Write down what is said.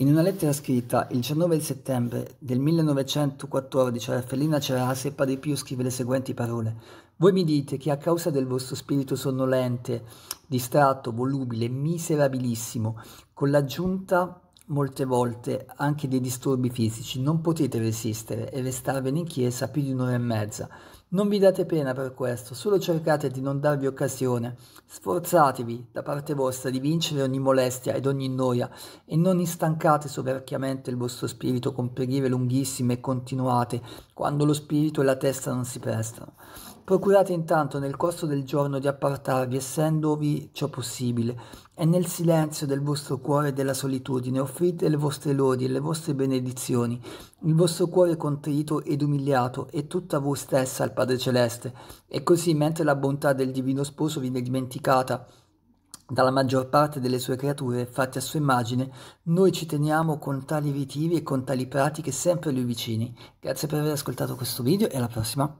In una lettera scritta il 19 settembre del 1914 a Fellina Cerase, Padre Pio scrive le seguenti parole. Voi mi dite che a causa del vostro spirito sonnolente, distratto, volubile, miserabilissimo, con l'aggiunta molte volte anche dei disturbi fisici, non potete resistere e restarvene in chiesa più di un'ora e mezza non vi date pena per questo, solo cercate di non darvi occasione. Sforzatevi da parte vostra di vincere ogni molestia ed ogni noia e non instancate soverchiamente il vostro spirito con preghiere lunghissime e continuate quando lo spirito e la testa non si prestano. Procurate intanto nel corso del giorno di appartarvi, essendovi ciò possibile, e nel silenzio del vostro cuore e della solitudine offrite le vostre lodi e le vostre benedizioni, il vostro cuore contrito ed umiliato e tutta voi stessa al Padre Celeste. E così, mentre la bontà del Divino Sposo viene dimenticata dalla maggior parte delle sue creature, fatte a sua immagine, noi ci teniamo con tali ritivi e con tali pratiche sempre a lui vicini. Grazie per aver ascoltato questo video e alla prossima!